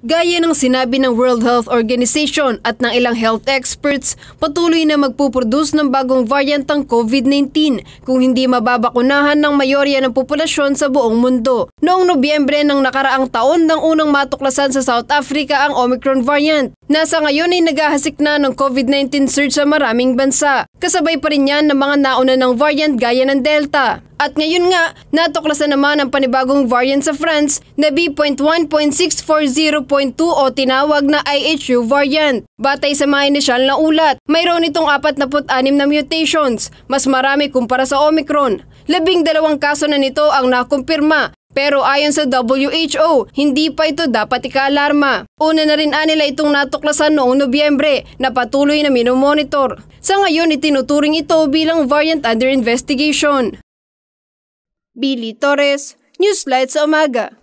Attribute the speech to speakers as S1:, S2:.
S1: Gaya ng sinabi ng World Health Organization at ng ilang health experts, patuloy na magpuproduce ng bagong variant ng COVID-19 kung hindi mababakunahan ng mayorya ng populasyon sa buong mundo. Noong Nobyembre ng nakaraang taon nang unang matuklasan sa South Africa ang Omicron variant. Nasa ngayon ay naghahasik na ng COVID-19 surge sa maraming bansa. Kasabay pa rin yan ng mga nauna ng variant gaya ng Delta. At ngayon nga, natuklasan naman ang panibagong variant sa France na B.1.640.2 o tinawag na IHU variant. Batay sa mga inisyal na ulat, mayroon itong 46 na mutations, mas marami kumpara sa Omicron. Labing dalawang kaso na nito ang nakumpirma pero ayon sa WHO, hindi pa ito dapat ikaalarma. Una na rin anila itong natuklasan noong Nobyembre na patuloy na minomonitor. Sa ngayon, itinuturing ito bilang variant under investigation. Billy Torres, Newslight sa Umaga.